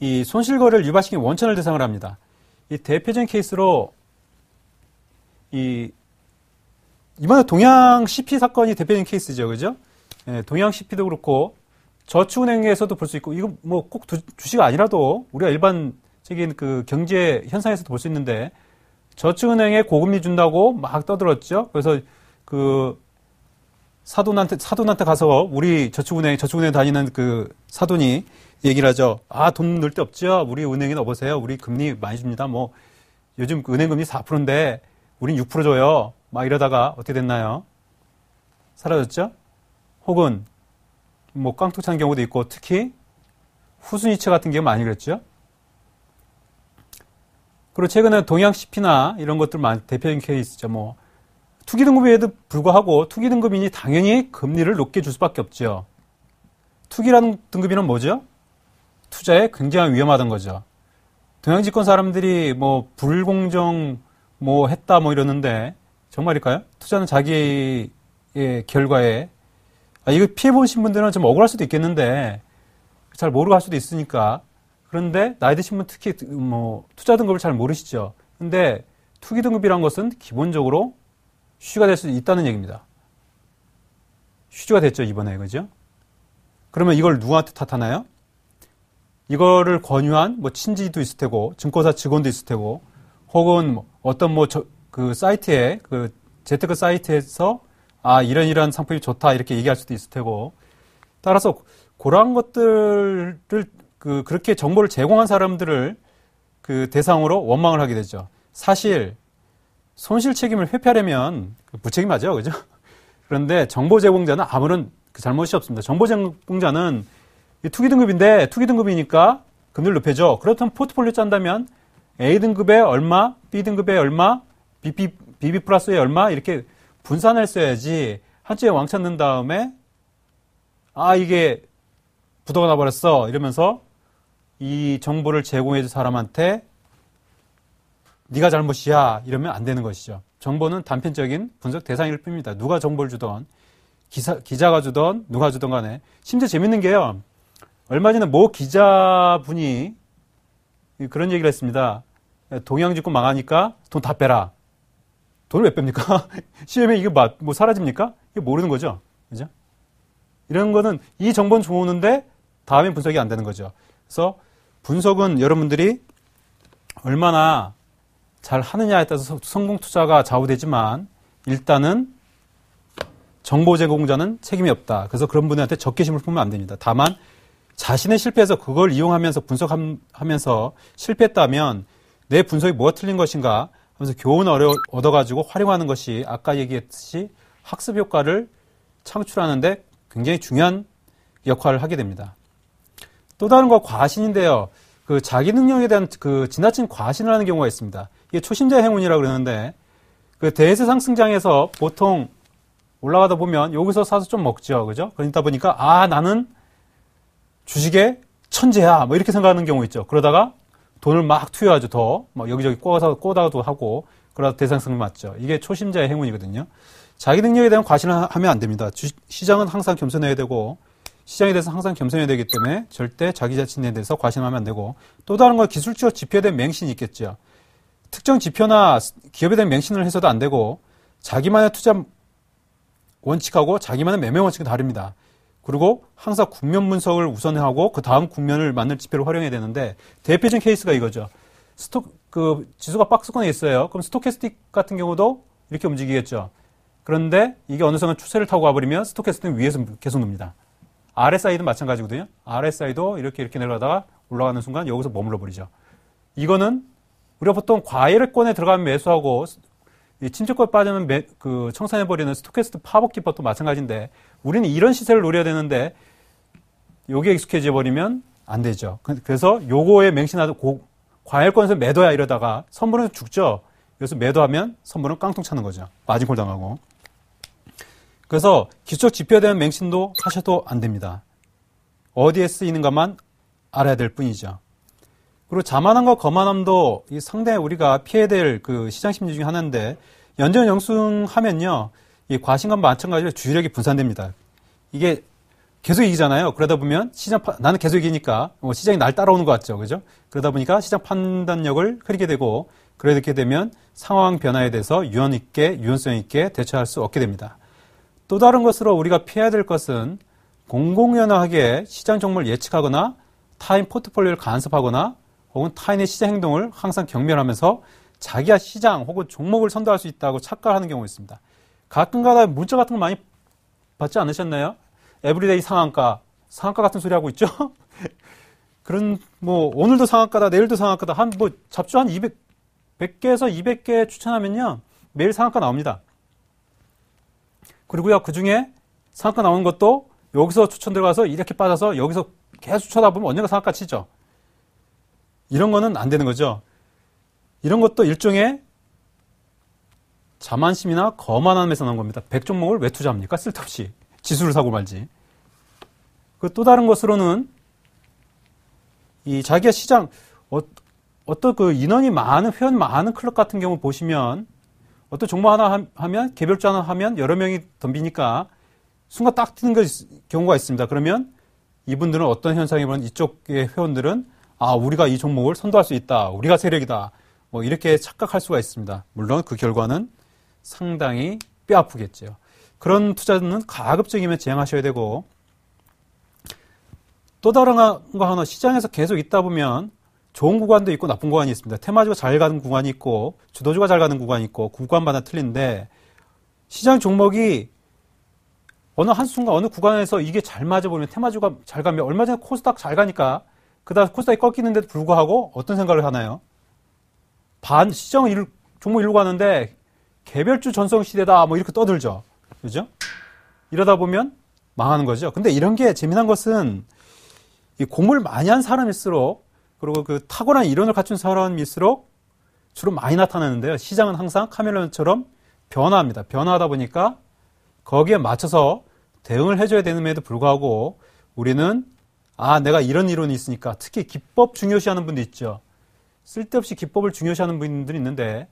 이 손실거래를 유발시킨 원천을 대상을 합니다. 이 대표적인 케이스로 이 이번에 동양 CP 사건이 대표적인 케이스죠, 그죠? 예, 동양 CP도 그렇고 저축은행에서도 볼 수 있고 이거 뭐 꼭 주식 아니라도 우리가 일반적인 그 경제 현상에서도 볼 수 있는데 저축은행에 고금리 준다고 막 떠들었죠. 그래서 그 사돈한테 사돈한테 가서 우리 저축은행 저축은행 다니는 그 사돈이 얘기를 하죠. 아 돈 넣을 데 없죠. 우리 은행이나보세요 우리 금리 많이 줍니다. 뭐 요즘 그 은행 금리 4%인데 우린 6% 줘요. 막 이러다가 어떻게 됐나요? 사라졌죠? 혹은 뭐 깡통 찬 경우도 있고 특히 후순위채 같은 경우 많이 그랬죠. 그리고 최근에 동양 CP나 이런 것들 많이 대표적인 케이스죠. 뭐 투기 등급에도 불구하고 투기 등급이니 당연히 금리를 높게 줄 수밖에 없죠. 투기라는 등급이란 뭐죠? 투자에 굉장히 위험하던 거죠. 동양지권 사람들이 뭐 불공정 뭐 했다 뭐 이러는데 정말일까요? 투자는 자기의 결과에 아, 이거 피해 보신 분들은 좀 억울할 수도 있겠는데 잘 모르고 할 수도 있으니까 그런데 나이 드신 분 특히 뭐 투자 등급을 잘 모르시죠. 근데 투기 등급이란 것은 기본적으로 휴가될수 있다는 얘기입니다. 휴지가 됐죠, 이번에. 그죠? 그러면 이걸 누구한테 탓하나요? 이거를 권유한 뭐 친지도 있을 테고, 증권사 직원도 있을 테고, 혹은 뭐 어떤 뭐그 사이트에, 그 재테크 사이트에서 아, 이런 이런 상품이 좋다 이렇게 얘기할 수도 있을 테고, 따라서 그러한 것들을 그 그렇게 정보를 제공한 사람들을 그 대상으로 원망을 하게 되죠. 사실 손실 책임을 회피하려면 무책임하죠. 그 그죠? 그런데 정보 제공자는 아무런 그 잘못이 없습니다. 정보 제공자는 투기 등급인데 투기 등급이니까 금리를 높여줘. 그렇다면 포트폴리오 짠다면 A 등급에 얼마, B 등급에 얼마, BB, BB 플러스에 얼마 이렇게 분산을 써야지 한쪽에 왕창 넣은 다음에 아 이게 부도가 나버렸어 이러면서 이 정보를 제공해준 사람한테 네가 잘못이야 이러면 안 되는 것이죠. 정보는 단편적인 분석 대상일 뿐입니다. 누가 정보를 주던 기사, 기자가 주던 누가 주던 간에 심지어 재밌는 게요. 얼마 전에 모 기자분이 그런 얘기를 했습니다. 동양직구 망하니까 돈 다 빼라. 돈을 왜 뺍니까? CM에 [LAUGHS] 이게 뭐 사라집니까? 이게 모르는 거죠. 그죠? 이런 거는 이 정보는 좋은데 다음에 분석이 안 되는 거죠. 그래서 분석은 여러분들이 얼마나 잘 하느냐에 따라서 성공 투자가 좌우되지만 일단은 정보 제공자는 책임이 없다. 그래서 그런 분들한테 적개심을 품으면 안 됩니다. 다만 자신의 실패에서 그걸 이용하면서 분석하면서 실패했다면 내 분석이 뭐가 틀린 것인가 하면서 교훈 얻어가지고 활용하는 것이 아까 얘기했듯이 학습 효과를 창출하는데 굉장히 중요한 역할을 하게 됩니다. 또 다른 거 과신인데요. 그 자기 능력에 대한 그 지나친 과신을 하는 경우가 있습니다. 이게 초심자의 행운이라고 그러는데 그 대세 상승장에서 보통 올라가다 보면 여기서 사서 좀 먹죠. 그죠? 그러다 보니까 아, 나는 주식에 천재야. 뭐 이렇게 생각하는 경우 있죠. 그러다가 돈을 막 투여하죠. 더. 막 뭐 여기저기 꼬아서 꼬다가도 하고 그러다 대상승을 맞죠. 이게 초심자의 행운이거든요. 자기 능력에 대한 과신을 하면 안 됩니다. 시장은 항상 겸손해야 되고 시장에 대해서 항상 겸손해야 되기 때문에 절대 자기 자신에 대해서 과신하면 안 되고 또 다른 건 기술적 지표에 대한 맹신이 있겠죠. 특정 지표나 기업에 대한 맹신을 해서도 안 되고 자기만의 투자 원칙하고 자기만의 매매 원칙은 다릅니다. 그리고 항상 국면 분석을 우선하고 그 다음 국면을 만들 지표를 활용해야 되는데 대표적인 케이스가 이거죠. 스톡 그 지수가 박스권에 있어요. 그럼 스토캐스틱 같은 경우도 이렇게 움직이겠죠. 그런데 이게 어느 순간 추세를 타고 가버리면 스토캐스틱 위에서 계속 놉니다. RSI도 마찬가지거든요. RSI도 이렇게 이렇게 내려가다가 올라가는 순간 여기서 머물러 버리죠. 이거는 우리가 보통 과열권에 들어가면 매수하고 친척권 빠지면 매, 그 청산해버리는 스토캐스트 파워키퍼도 마찬가지인데 우리는 이런 시세를 노려야 되는데 여기에 익숙해져 버리면 안 되죠. 그, 그래서 요거에 맹신하고 과열권에서 매도야 이러다가 선물은 죽죠. 여기서 매도하면 선물은 깡통 차는 거죠. 마진콜 당하고. 그래서 기초 지표에 대한 맹신도 하셔도 안 됩니다. 어디에 쓰이는가만 알아야 될 뿐이죠. 그리고 자만함과 거만함도 상당히 우리가 피해야 될그 시장 심리 중에 하나인데 연전 영승하면요 이과신감 마찬가지로 주의력이 분산됩니다. 이게 계속 이기잖아요. 그러다 보면 시장 파, 나는 계속 이기니까 뭐 시장이 날 따라오는 것 같죠, 그죠? 그러다 보니까 시장 판단력을 흐리게 되고 그렇게 되면 상황 변화에 대해서 유연 있게 유연성 있게 대처할 수 없게 됩니다. 또 다른 것으로 우리가 피해야 될 것은 공공연하게 시장 정보를 예측하거나 타임 포트폴리오를 간섭하거나 혹은 타인의 시장 행동을 항상 경멸하면서 자기가 시장 혹은 종목을 선도할 수 있다고 착각하는 경우가 있습니다. 가끔가다 문자 같은 거 많이 받지 않으셨나요? 에브리데이 상한가, 상한가 같은 소리 하고 있죠? [LAUGHS] 그런 뭐 오늘도 상한가다, 내일도 상한가다 한뭐 잡주 한 200, 100개에서 200개 추천하면요 매일 상한가 나옵니다. 그리고요 그 중에 상한가 나오는 것도 여기서 추천 들어가서 이렇게 빠져서 여기서 계속 쳐다보면 언젠가 상한가 치죠. 이런 거는 안 되는 거죠. 이런 것도 일종의 자만심이나 거만함에서 나온 겁니다. 백종목을 왜 투자합니까? 쓸데없이 지수를 사고 말지. 그 또 다른 것으로는 이 자기가 시장 어, 어떤 그 인원이 많은 회원 많은 클럽 같은 경우 보시면 어떤 종목 하나 하면 개별주 하나 하면 여러 명이 덤비니까 순간 딱 뛰는 경우가 있습니다. 그러면 이분들은 어떤 현상이 면 이쪽의 회원들은 아, 우리가 이 종목을 선도할 수 있다. 우리가 세력이다. 뭐 이렇게 착각할 수가 있습니다. 물론 그 결과는 상당히 뼈 아프겠죠. 그런 투자는 가급적이면 제한하셔야 되고 또 다른 거 하나 시장에서 계속 있다 보면 좋은 구간도 있고 나쁜 구간이 있습니다. 테마주가 잘 가는 구간이 있고 주도주가 잘 가는 구간이 있고 구간마다 틀린데 시장 종목이 어느 한순간 어느 구간에서 이게 잘 맞아보면 테마주가 잘 가면 얼마 전에 코스닥 잘 가니까 그다음 코스닥이 꺾이는데도 불구하고 어떤 생각을 하나요? 반 시정 일, 종목 일로 가는데 개별주 전성 시대다 뭐 이렇게 떠들죠. 그죠? 이러다 보면 망하는 거죠. 근데 이런 게 재미난 것은 이 공부를 많이 한 사람일수록 그리고 그 탁월한 이론을 갖춘 사람일수록 주로 많이 나타나는데요. 시장은 항상 카멜론처럼 변화합니다. 변화하다 보니까 거기에 맞춰서 대응을 해줘야 되는 에도 불구하고 우리는 아, 내가 이런 이론이 있으니까 특히 기법 중요시하는 분도 있죠. 쓸데없이 기법을 중요시하는 분들이 있는데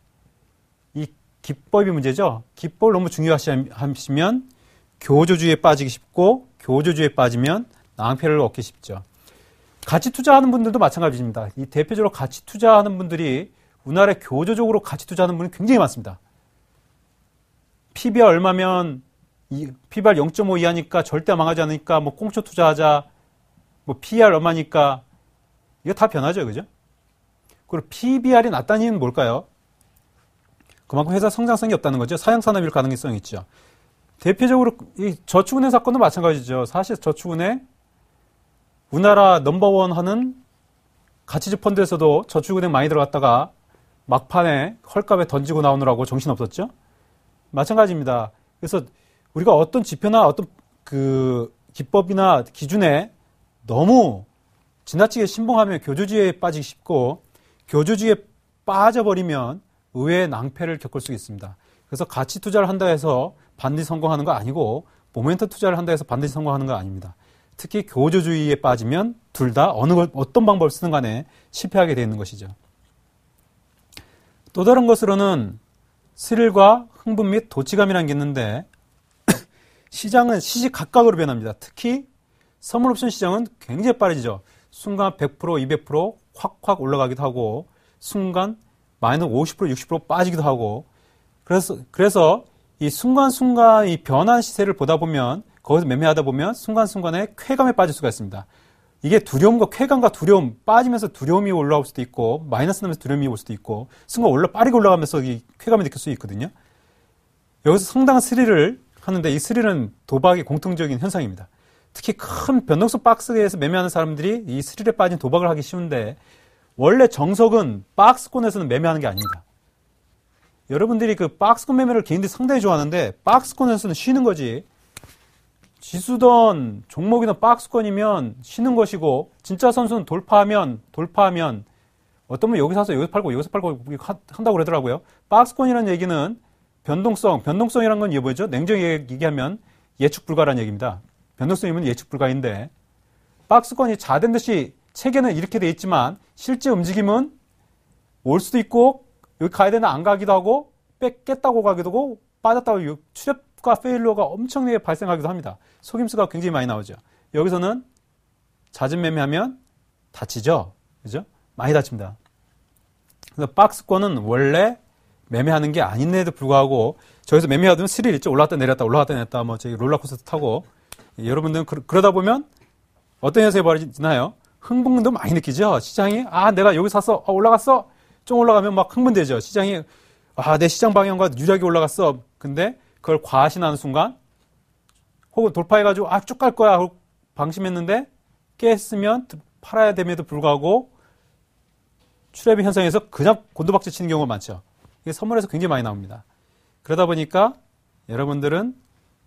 이 기법이 문제죠. 기법을 너무 중요시하시면 교조주의에 빠지기 쉽고 교조주의에 빠지면 낭패를 얻기 쉽죠. 가치 투자하는 분들도 마찬가지입니다. 이 대표적으로 가치 투자하는 분들이 우리나라에 교조적으로 가치 투자하는 분이 굉장히 많습니다. PBR 얼마면 이 PBR 0.5 이하니까 절대 망하지 않으니까 뭐 꽁초 투자하자 뭐 PR 엄마니까 이거 다 변하죠. 그죠? 그리고 PBR이 낮다는 이유는 뭘까요? 그만큼 회사 성장성이 없다는 거죠. 사양산업일 가능성이 있죠. 대표적으로 이 저축은행 사건도 마찬가지죠. 사실 저축은행 우리나라 넘버원 하는 가치주 펀드에서도 저축은행 많이 들어갔다가 막판에 헐값에 던지고 나오느라고 정신없었죠. 마찬가지입니다. 그래서 우리가 어떤 지표나 어떤 그 기법이나 기준에 너무 지나치게 신봉하며 교조주의에 빠지기 쉽고 교조주의에 빠져버리면 의외의 낭패를 겪을 수 있습니다. 그래서 가치 투자를 한다 해서 반드시 성공하는 거 아니고 모멘트 투자를 한다 해서 반드시 성공하는 거 아닙니다. 특히 교조주의에 빠지면 둘 다 어느 걸, 어떤 방법을 쓰는 간에 실패하게 되는 것이죠. 또 다른 것으로는 스릴과 흥분 및 도치감이라는 게 있는데 [LAUGHS] 시장은 시시각각으로 변합니다. 특히 선물 옵션 시장은 굉장히 빠르죠 순간 100% 200% 확확 올라가기도 하고 순간 마이너스 50% 60% 빠지기도 하고 그래서 그래서 이 순간순간 이변환 시세를 보다 보면 거기서 매매하다 보면 순간순간에 쾌감에 빠질 수가 있습니다. 이게 두려움과 쾌감과 두려움 빠지면서 두려움이 올라올 수도 있고 마이너스 나면서 두려움이 올 수도 있고 순간 올라 빠르게 올라가면서 이 쾌감이 느낄 수 있거든요. 여기서 상당한 스릴을 하는데 이 스릴은 도박의 공통적인 현상입니다. 특히 큰 변동성 박스에서 매매하는 사람들이 이 스릴에 빠진 도박을 하기 쉬운데 원래 정석은 박스권에서는 매매하는 게 아닙니다. 여러분들이 그 박스권 매매를 개인들이 상당히 좋아하는데 박스권에서는 쉬는 거지. 지수던 종목이나 박스권이면 쉬는 것이고 진짜 선수는 돌파하면 돌파하면 어떤 분 여기 사서 여기 팔고 여기서 팔고 한다고 그러더라고요. 박스권이라는 얘기는 변동성, 변동성이라는 건 이게 뭐죠? 냉정히 얘기하면 예측 불가라는 얘기입니다. 변동성임은 예측 불가인데 박스권이 자된 듯이 체계는 이렇게 돼 있지만 실제 움직임은 올 수도 있고 여기 가야 되나 안 가기도 하고 뺏겠다고 가기도 하고 빠졌다고 출협과 페일로가 엄청나게 발생하기도 합니다. 속임수가 굉장히 많이 나오죠. 여기서는 잦은 매매하면 다치죠. 그죠? 많이 다칩니다. 그래서 박스권은 원래 매매하는 게 아닌데도 불구하고 저기서 매매하던 스릴 있죠. 올라갔다 내렸다 올라갔다 내렸다 뭐 저기 롤러코스터 타고 여러분들은 그러다 보면 어떤 현상이 벌어지나요? 흥분도 많이 느끼죠. 시장이 아 내가 여기 샀어 아, 올라갔어 좀 올라가면 막 흥분되죠. 시장이 아내 시장 방향과 유리이 올라갔어. 근데 그걸 과신하는 순간 혹은 돌파해가지고 아쭉 갈 거야 방심했는데 깼으면 팔아야 됨에도 불구하고 출애비 현상에서 그냥 곤두박질 치는 경우가 많죠. 이게 선물에서 굉장히 많이 나옵니다. 그러다 보니까 여러분들은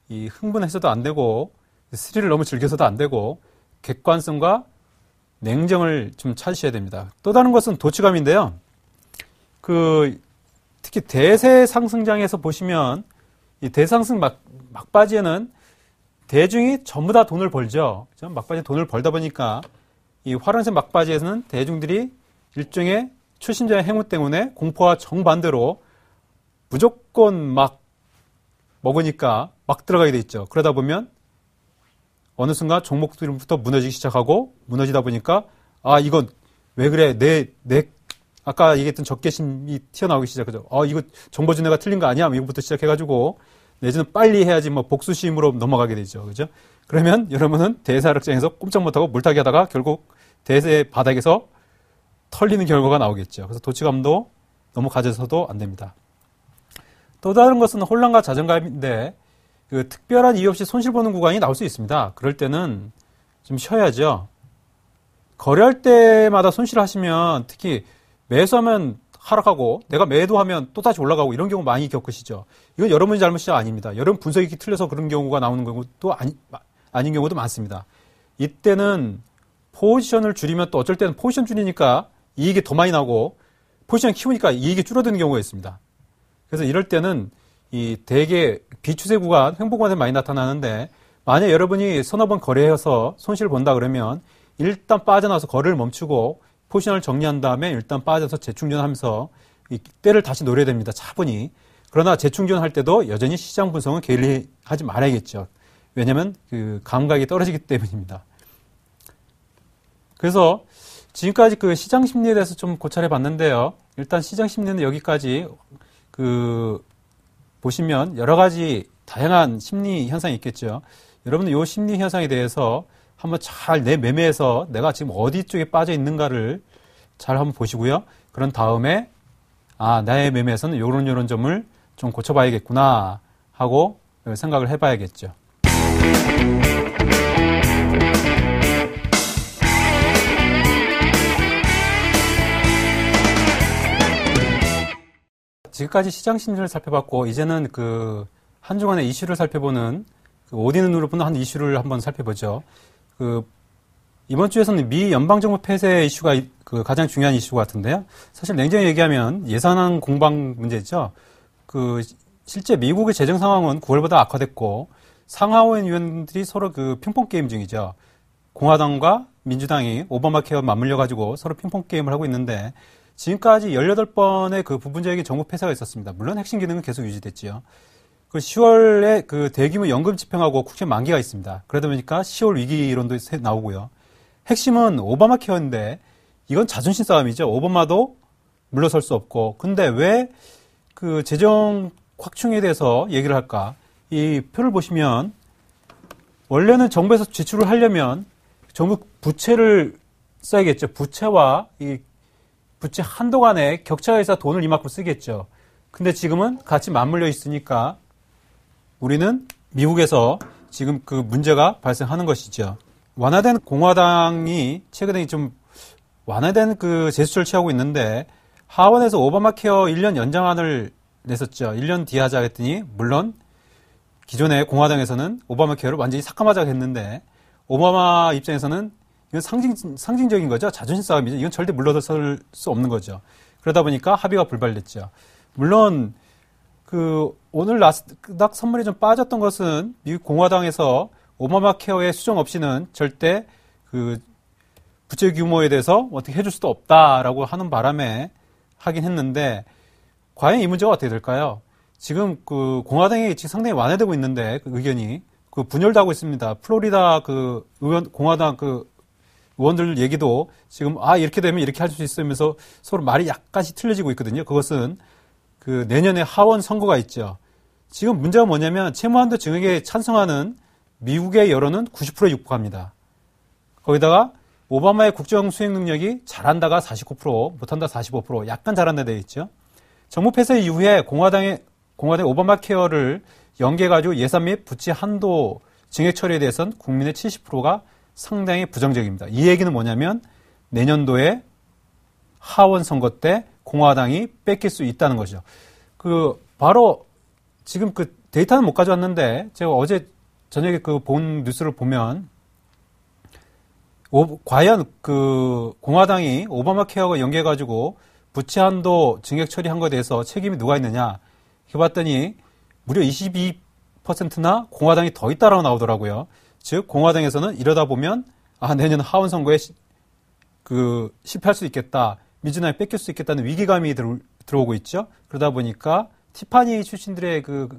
이 흥분해서도 안 되고 스릴을 너무 즐겨서도 안 되고 객관성과 냉정을 좀 찾으셔야 됩니다. 또 다른 것은 도치감인데요. 그 특히 대세 상승장에서 보시면 이 대상승 막, 막바지에는 대중이 전부 다 돈을 벌죠. 그렇죠? 막바지에 돈을 벌다 보니까 이화랑색 막바지에서는 대중들이 일종의 초심자의 행운 때문에 공포와 정반대로 무조건 막 먹으니까 막 들어가게 돼 있죠. 그러다 보면 어느 순간 종목들부터 무너지기 시작하고 무너지다 보니까 아 이건 왜 그래 내 내 아까 얘기했던 적개심이 튀어나오기 시작하죠. 아 이거 정보준해가 틀린 거 아니야? 뭐 이거부터 시작해가지고 내지는 빨리 해야지 뭐 복수심으로 넘어가게 되죠. 그죠? 그러면 여러분은 대사력장에서 꼼짝 못하고 물타기 하다가 결국 대세 바닥에서 털리는 결과가 나오겠죠. 그래서 도치감도 너무 가져서도 안 됩니다. 또 다른 것은 혼란과 자존감인데 그 특별한 이유 없이 손실 보는 구간이 나올 수 있습니다. 그럴 때는 좀 쉬어야죠. 거래할 때마다 손실을 하시면 특히 매수하면 하락하고 내가 매도하면 또 다시 올라가고 이런 경우 많이 겪으시죠. 이건 여러분이 잘못이 아닙니다. 여러분 분석이 틀려서 그런 경우가 나오는 경우도 아니, 아닌 경우도 많습니다. 이때는 포지션을 줄이면 또 어쩔 때는 포지션 줄이니까 이익이 더 많이 나고 포지션 키우니까 이익이 줄어드는 경우가 있습니다. 그래서 이럴 때는 이 대개 비추세 구간 횡보권에 많이 나타나는데 만약 여러분이 서너 번 거래해서 손실을 본다 그러면 일단 빠져나와서 거래를 멈추고 포지션을 정리한 다음에 일단 빠져서 재충전하면서 이 때를 다시 노려야 됩니다. 차분히. 그러나 재충전할 때도 여전히 시장 분석은 게을리하지 말아야겠죠. 왜냐하면 그 감각이 떨어지기 때문입니다. 그래서 지금까지 그 시장 심리에 대해서 좀 고찰해 봤는데요. 일단 시장 심리는 여기까지 그 보시면 여러 가지 다양한 심리 현상이 있겠죠. 여러분들이 심리 현상에 대해서 한번 잘 내 매매에서 내가 지금 어디 쪽에 빠져 있는가를 잘 한번 보시고요. 그런 다음에 아 나의 매매에서는 요런 요런 점을 좀 고쳐봐야겠구나 하고 생각을 해봐야겠죠. 지금까지 시장 심리를 살펴봤고 이제는 그 한중간의 이슈를 살펴보는 그 오디는 눈으로보는 한 이슈를 한번 살펴보죠. 그 이번 주에서는 미 연방정부 폐쇄 이슈가 그 가장 중요한 이슈 같은데요. 사실 냉정히 얘기하면 예산안 공방 문제죠. 그 실제 미국의 재정 상황은 9월보다 악화됐고 상하원 의원들이 서로 그 핑퐁 게임 중이죠. 공화당과 민주당이 오바마 케어 맞물려 가지고 서로 핑퐁 게임을 하고 있는데 지금까지 18번의 그 부분적인 정부 폐쇄가 있었습니다. 물론 핵심 기능은 계속 유지됐지요. 그 10월에 그 대규모 연금 집행하고 국채 만기가 있습니다. 그러다 보니까 10월 위기 이론도 나오고요. 핵심은 오바마 케어인데 이건 자존심 싸움이죠. 오바마도 물러설 수 없고. 근데 왜 그 재정 확충에 대해서 얘기를 할까? 이 표를 보시면 원래는 정부에서 지출을 하려면 정부 부채를 써야겠죠. 부채와 이 부채 한동안에 격차에서 돈을 이만큼 쓰겠죠. 근데 지금은 같이 맞물려 있으니까 우리는 미국에서 지금 그 문제가 발생하는 것이죠. 완화된 공화당이 최근에 좀 완화된 그 제스처를 취하고 있는데 하원에서 오바마 케어 1년 연장안을 냈었죠. 1년 뒤 하자 했더니 물론 기존의 공화당에서는 오바마 케어를 완전히 삭감하자 했는데 오바마 입장에서는 이건 상징, 상징적인 거죠. 자존심 싸움이죠. 이건 절대 물러설 수 없는 거죠. 그러다 보니까 합의가 불발됐죠. 물론 그 오늘 나스닥 선물이 좀 빠졌던 것은 미국 공화당에서 오마마 케어의 수정 없이는 절대 그 부채 규모에 대해서 어떻게 해줄 수도 없다라고 하는 바람에 하긴 했는데 과연 이 문제가 어떻게 될까요? 지금 그 공화당이 지금 상당히 완화되고 있는데 그 의견이 그 분열되고 있습니다. 플로리다 그 의원 공화당 그 의원들 얘기도 지금 아 이렇게 되면 이렇게 할 수 있으면서 서로 말이 약간씩 틀려지고 있거든요. 그것은 그 내년에 하원 선거가 있죠. 지금 문제가 뭐냐면 채무한도 증액에 찬성하는 미국의 여론은 90%에 육박합니다. 거기다가 오바마의 국정 수행 능력이 잘한다가 49%, 못한다 45%, 약간 잘한다 되어 있죠. 정부 폐쇄 이후에 공화당의 공화당 오바마 케어를 연계가지고 해 예산 및 부채 한도 증액 처리에 대해서는 국민의 70%가 상당히 부정적입니다. 이 얘기는 뭐냐면 내년도에 하원 선거 때 공화당이 뺏길 수 있다는 것이죠. 그 바로 지금 그 데이터는 못 가져왔는데 제가 어제 저녁에 그 본 뉴스를 보면 오, 과연 그 공화당이 오바마 케어가 연계 해 가지고 부채 한도 증액 처리한 것에 대해서 책임이 누가 있느냐 해 봤더니 무려 22%나 공화당이 더 있다라고 나오더라고요. 즉 공화당에서는 이러다 보면 아 내년 하원 선거에 시, 그 실패할 수 있겠다 민주당에 뺏길 수 있겠다는 위기감이 들어, 들어오고 있죠. 그러다 보니까 티파니 출신들의 그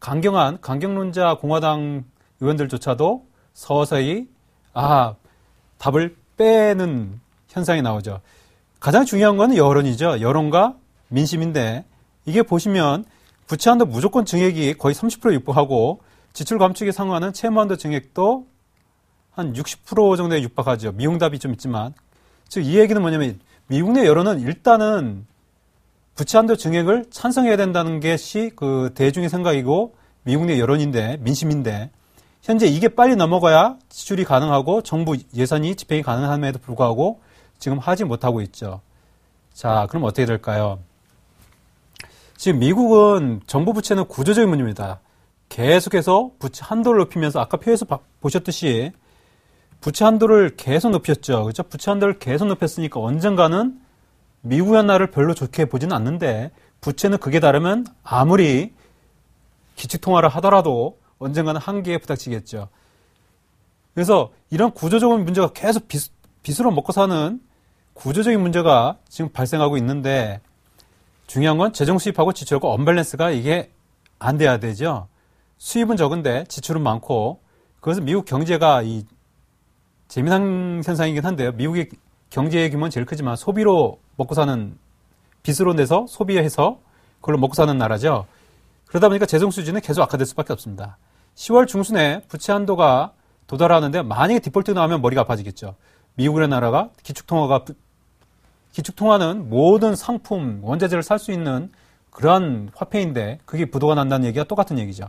강경한 강경론자 공화당 의원들조차도 서서히 아 답을 빼는 현상이 나오죠. 가장 중요한 건 여론이죠. 여론과 민심인데 이게 보시면 부채한도 무조건 증액이 거의 30% 육박하고 지출 감축에 상응하는 채무한도 증액도 한 60% 정도에 육박하죠. 미용답이 좀 있지만. 즉, 이 얘기는 뭐냐면 미국 내 여론은 일단은 부채한도 증액을 찬성해야 된다는 것이 그 대중의 생각이고 미국 내 여론인데, 민심인데, 현재 이게 빨리 넘어가야 지출이 가능하고 정부 예산이 집행이 가능함에도 불구하고 지금 하지 못하고 있죠. 자, 그럼 어떻게 될까요? 지금 미국은 정부 부채는 구조적인 문제입니다. 계속해서 부채 한도를 높이면서 아까 표에서 보셨듯이 부채 한도를 계속 높였죠. 그렇죠? 부채 한도를 계속 높였으니까 언젠가는 미국 연나를 별로 좋게 보지는 않는데 부채는 그게 다르면 아무리 기축통화를 하더라도 언젠가는 한계에 부닥치겠죠. 그래서 이런 구조적인 문제가 계속 빚, 빚으로 먹고 사는 구조적인 문제가 지금 발생하고 있는데 중요한 건 재정 수입하고 지출하고 언밸런스가 이게 안 돼야 되죠. 수입은 적은데 지출은 많고 그것은 미국 경제가 이 재미난 현상이긴 한데요. 미국의 경제 규모는 제일 크지만 소비로 먹고 사는 빚으로 내서 소비해서 그걸로 먹고 사는 나라죠. 그러다 보니까 재정 수준은 계속 악화될 수밖에 없습니다. 10월 중순에 부채 한도가 도달하는데 만약에 디폴트 나오면 머리가 아파지겠죠. 미국이라는 나라가 기축통화가 기축통화는 모든 상품 원자재를 살 수 있는 그러한 화폐인데 그게 부도가 난다는 얘기가 똑같은 얘기죠.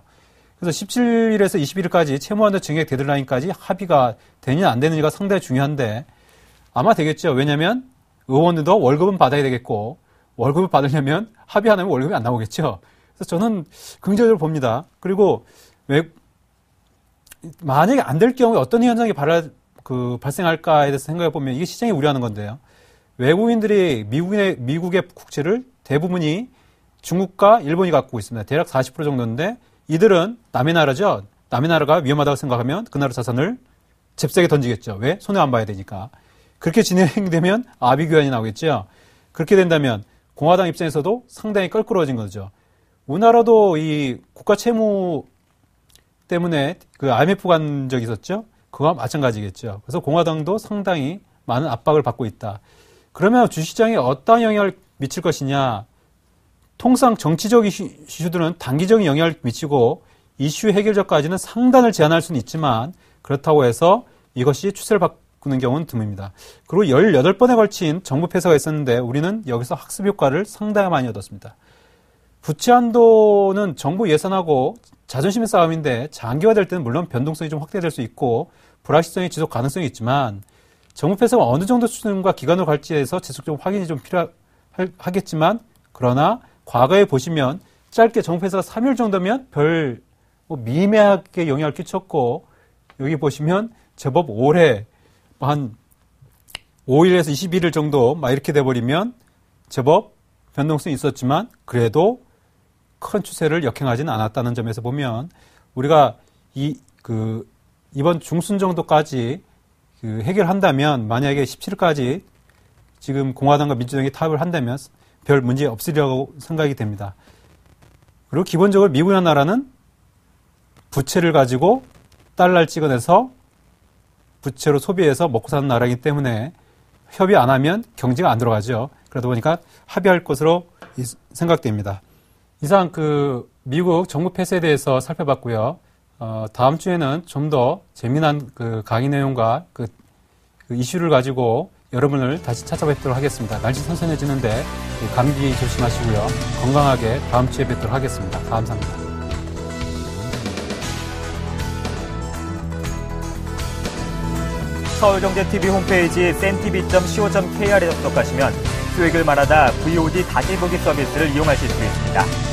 그래서 17일에서 21일까지 채무한도 증액 데드라인까지 합의가 되느냐 안 되느냐가 상당히 중요한데 아마 되겠죠. 왜냐하면 의원들도 월급은 받아야 되겠고 월급을 받으려면 합의 안 하면 월급이 안 나오겠죠. 그래서 저는 긍정적으로 봅니다. 그리고 왜 만약에 안 될 경우에 어떤 현상이 발그 발생할까에 대해서 생각해 보면 이게 시장이 우려하는 건데요. 외국인들이 미국의 미국의 국채를 대부분이 중국과 일본이 갖고 있습니다. 대략 40% 정도인데 이들은 남의 나라죠. 남의 나라가 위험하다고 생각하면 그 나라 자산을 잽싸게 던지겠죠. 왜? 손해 안 봐야 되니까. 그렇게 진행되면 아비규환이 나오겠죠. 그렇게 된다면 공화당 입장에서도 상당히 껄끄러워진 거죠. 우리나라도 이 국가 채무 때문에 그 IMF 간 적이 있었죠. 그와 마찬가지겠죠. 그래서 공화당도 상당히 많은 압박을 받고 있다. 그러면 주시장에 어떤 영향을 미칠 것이냐 통상 정치적 이슈들은 단기적인 영향을 미치고 이슈 해결자까지는 상단을 제한할 수는 있지만 그렇다고 해서 이것이 추세를 바꾸는 경우는 드뭅니다. 그리고 18번에 걸친 정부 폐쇄가 있었는데 우리는 여기서 학습 효과를 상당히 많이 얻었습니다. 부채한도는 정부 예산하고 자존심의 싸움인데 장기화될 때는 물론 변동성이 좀 확대될 수 있고 불확실성이 지속 가능성이 있지만 정부 폐쇄가 어느 정도 수준과 기간으로 갈지에 해서지속적으로 확인이 좀 필요하겠지만 그러나 과거에 보시면 짧게 정폐사가 3일 정도면 별 뭐 미미하게 영향을 끼쳤고 여기 보시면 제법 오래 한 5일에서 21일 정도 막 이렇게 돼버리면 제법 변동성이 있었지만 그래도 큰 추세를 역행하지는 않았다는 점에서 보면 우리가 이 그 이번 중순 정도까지 그 해결한다면 만약에 17일까지 지금 공화당과 민주당이 타협을 한다면 별 문제 없으리라고 생각이 됩니다. 그리고 기본적으로 미국이라 나라는 부채를 가지고 달러를 찍어내서 부채로 소비해서 먹고 사는 나라이기 때문에 협의 안 하면 경제가 안 들어가죠. 그러다 보니까 합의할 것으로 생각됩니다. 이상 그 미국 정부 폐쇄에 대해서 살펴봤고요. 어, 다음 주에는 좀 더 재미난 그 강의 내용과 그, 그 이슈를 가지고 여러분을 다시 찾아뵙도록 하겠습니다. 날씨 선선해지는데 감기 조심하시고요. 건강하게 다음 주에 뵙도록 하겠습니다. 감사합니다. 서울경제TV 홈페이지 쌤tv.co.kr에 접속하시면 수익을 말하다 VOD 다시 보기 서비스를 이용하실 수 있습니다.